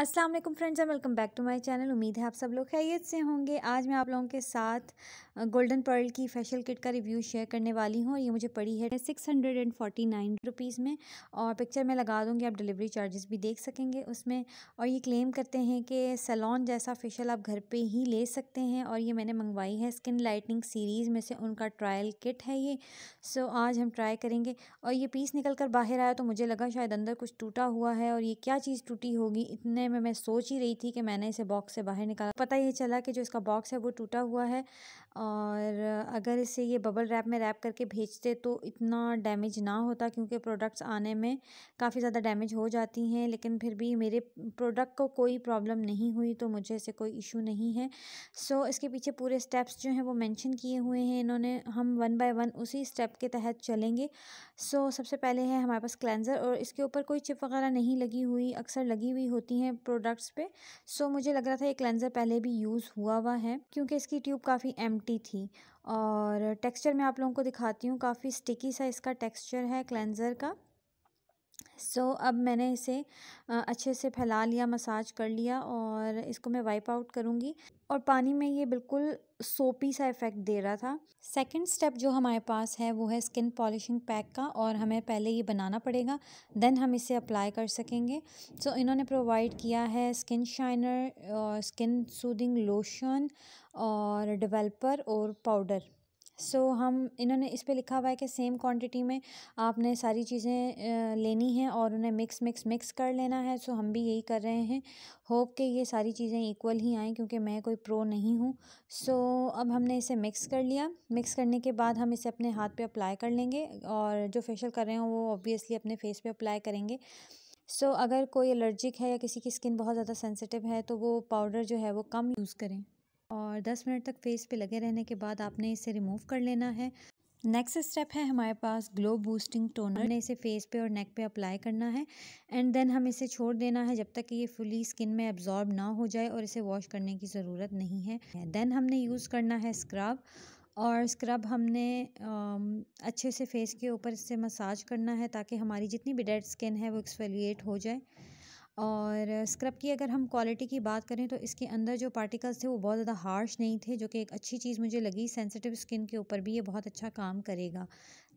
Aslam friends and welcome back to my channel उम्मीद है आप सब लोग खैरियत से होंगे आज मैं आप लोगों के साथ गोल्डन पर्ल की फेशियल किट का रिव्यू शेयर करने वाली हूँ ये मुझे पड़ी है six hundred and forty nine rupees में और पिक्चर में लगा दूँगी आप डिलीवरी चार्जेस भी देख सकेंगे उसमें और ये क्लेम करते हैं कि सलोन जैसा फेशियल आप घर पर ही ले सकते हैं और ये मैंने मंगवाई है स्किन लाइटनिंग सीरीज़ में से उनका ट्रायल किट है ये सो आज हम ट्राई करेंगे और ये पीस निकल कर बाहर आया तो मुझे लगा शायद अंदर कुछ टूटा हुआ है और ये क्या चीज़ टूटी होगी इतने इतने में मैं सोच ही रही थी कि मैंने इसे बॉक्स से बाहर निकाला पता ये चला कि जो इसका बॉक्स है वो टूटा हुआ है और अगर इसे ये बबल रैप में रैप करके भेजते तो इतना डैमेज ना होता क्योंकि प्रोडक्ट्स आने में काफ़ी ज़्यादा डैमेज हो जाती हैं लेकिन फिर भी मेरे प्रोडक्ट को कोई प्रॉब्लम नहीं हुई तो मुझे इसे कोई इशू नहीं है सो so, इसके पीछे पूरे स्टेप्स जो हैं वो मेंशन किए हुए हैं इन्होंने हम वन बाय वन उसी स्टेप के तहत चलेंगे सो so, सबसे पहले है हमारे पास क्लेंज़र और इसके ऊपर कोई चिप वगैरह नहीं लगी हुई अक्सर लगी हुई होती हैं प्रोडक्ट्स पर सो so, मुझे लग रहा था ये क्लेंज़र पहले भी यूज़ हुआ हुआ है क्योंकि इसकी ट्यूब काफ़ी एम एम्प्टी थी और टेक्सचर मैं आप लोगों को दिखाती हूँ काफ़ी स्टिकी सा इसका टेक्सचर है क्लेंज़र का सो so, अब मैंने इसे अच्छे से फैला लिया मसाज कर लिया और इसको मैं वाइप आउट करूँगी और पानी में ये बिल्कुल सोपी सा इफ़ेक्ट दे रहा था सेकंड स्टेप जो हमारे पास है वो है स्किन पॉलिशिंग पैक का और हमें पहले ये बनाना पड़ेगा देन हम इसे अप्लाई कर सकेंगे सो so, इन्होंने प्रोवाइड किया है स्किन शाइनर और स्किन सूदिंग लोशन और डेवलपर और पाउडर सो so, हम इन्होंने इस पे लिखा हुआ है कि सेम क्वांटिटी में आपने सारी चीज़ें लेनी हैं और उन्हें मिक्स मिक्स मिक्स कर लेना है सो so, हम भी यही कर रहे हैं होप कि ये सारी चीज़ें इक्वल ही आएँ क्योंकि मैं कोई प्रो नहीं हूँ सो so, अब हमने इसे मिक्स कर लिया मिक्स करने के बाद हम इसे अपने हाथ पे अप्लाई कर लेंगे और जो फेशियल कर रहे हैं वो ऑब्वियसली अपने फेस पर अप्लाई करेंगे सो so, अगर कोई एलर्जिक है या किसी की स्किन बहुत ज़्यादा सेंसिटिव है तो वो पाउडर जो है वो कम यूज़ करें और 10 मिनट तक फेस पे लगे रहने के बाद आपने इसे रिमूव कर लेना है नेक्स्ट स्टेप है हमारे पास ग्लो बूस्टिंग टोनर ने इसे फेस पे और नेक पे अप्लाई करना है एंड देन हम इसे छोड़ देना है जब तक कि ये फुली स्किन में एब्जॉर्ब ना हो जाए और इसे वॉश करने की ज़रूरत नहीं है देन हमने यूज़ करना है स्क्रब और स्क्रब हमने आ, अच्छे से फेस के ऊपर इससे मसाज करना है ताकि हमारी जितनी भी डेड स्किन है वो एक्सफेलिएट हो जाए और स्क्रब की अगर हम क्वालिटी की बात करें तो इसके अंदर जो पार्टिकल्स थे वो बहुत ज़्यादा हार्श नहीं थे जो कि एक अच्छी चीज़ मुझे लगी सेंसिटिव स्किन के ऊपर भी ये बहुत अच्छा काम करेगा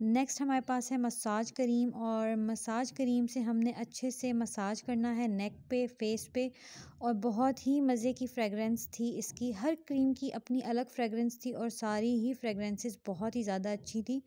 नेक्स्ट हमारे पास है मसाज करीम और मसाज करीम से हमने अच्छे से मसाज करना है नेक पे फेस पे और बहुत ही मज़े की फ्रेगरेंस थी इसकी हर क्रीम की अपनी अलग फ्रेगरेंस थी और सारी ही फ्रेगरेंसेस बहुत ही ज़्यादा अच्छी थी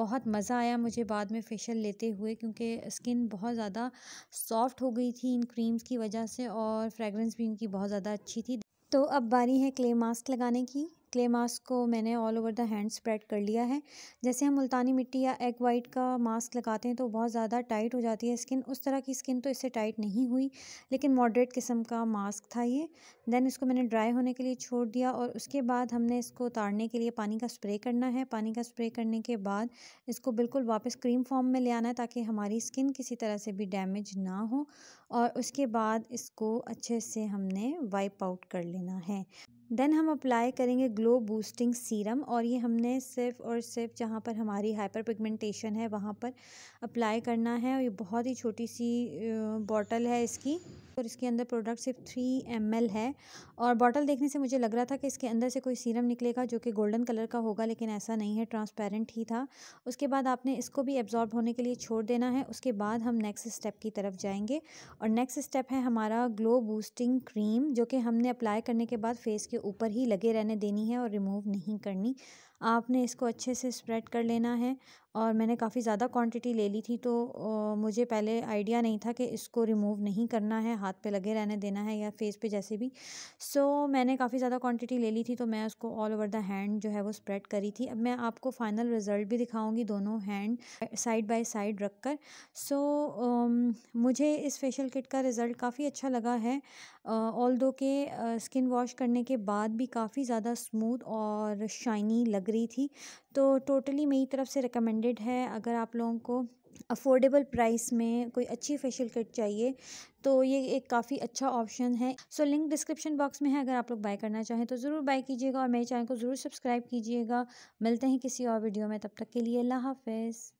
बहुत मज़ा आया मुझे बाद में फेशियल लेते हुए क्योंकि स्किन बहुत ज़्यादा सॉफ्ट हो गई थी इन क्रीम्स की वजह से और फ्रेगरेंस भी इनकी बहुत ज़्यादा अच्छी थी तो अब बारी है क्ले मास्क लगाने की क्ले मास्क को मैंने all over the hand spread कर लिया है जैसे हम मुल्तानी मिट्टी या एग वाइट का मास्क लगाते हैं तो बहुत ज़्यादा टाइट हो जाती है स्किन उस तरह की स्किन तो इससे टाइट नहीं हुई लेकिन मॉडरेट किस्म का मास्क था ये दैन इसको मैंने ड्राई होने के लिए छोड़ दिया और उसके बाद हमने इसको उतारने के लिए पानी का स्प्रे करना है पानी का स्प्रे करने के बाद इसको बिल्कुल वापस क्रीम फॉर्म में ले आना है ताकि हमारी स्किन किसी तरह से भी डैमेज ना हो और उसके बाद इसको अच्छे से हमने वाइप आउट कर लेना है देन हम अप्लाई करेंगे ग्लो बूस्टिंग सीरम और ये हमने सिर्फ और सिर्फ जहाँ पर हमारी हाइपर पिगमेंटेशन है वहाँ पर अप्लाई करना है और ये बहुत ही छोटी सी बॉटल है इसकी और इसके अंदर प्रोडक्ट सिर्फ थ्री एम है और बॉटल देखने से मुझे लग रहा था कि इसके अंदर से कोई सीरम निकलेगा जो कि गोल्डन कलर का होगा लेकिन ऐसा नहीं है ट्रांसपेरेंट ही था उसके बाद आपने इसको भी एब्जॉर्ब होने के लिए छोड़ देना है उसके बाद हम नेक्स्ट स्टेप की तरफ जाएंगे और नेक्स्ट स्टेप है हमारा ग्लो बूस्टिंग क्रीम जो कि हमने अप्लाई करने के बाद फेस के ऊपर ही लगे रहने देनी है और रिमूव नहीं करनी आपने इसको अच्छे से स्प्रेड कर लेना है और मैंने काफ़ी ज़्यादा क्वांटिटी ले ली थी तो मुझे पहले आइडिया नहीं था कि इसको रिमूव नहीं करना है हाथ पे लगे रहने देना है या फेस पे जैसे भी सो so, मैंने काफ़ी ज़्यादा क्वांटिटी ले ली थी तो मैं उसको ऑल ओवर द हैंड जो है वो स्प्रेड करी थी अब मैं आपको फ़ाइनल रिज़ल्ट भी दिखाऊँगी दोनों हैंड साइड बाई साइड रख कर सो so, मुझे इस फेशियल किट का रिज़ल्ट काफ़ी अच्छा लगा है ऑल दो के स्किन वॉश करने के बाद भी काफ़ी ज़्यादा स्मूथ और शाइनी लग रही थी तो टोटली मेरी तरफ़ से रिकमेंडेड है अगर आप लोगों को अफोर्डेबल प्राइस में कोई अच्छी फेशियल किट चाहिए तो ये एक काफ़ी अच्छा ऑप्शन है सो लिंक डिस्क्रिप्शन बॉक्स में है अगर आप लोग बाय करना चाहें तो ज़रूर बाय कीजिएगा और मेरे चैनल को ज़रूर सब्सक्राइब कीजिएगा मिलते हैं किसी और वीडियो में तब तक के लिए अल्लाह हाफिज़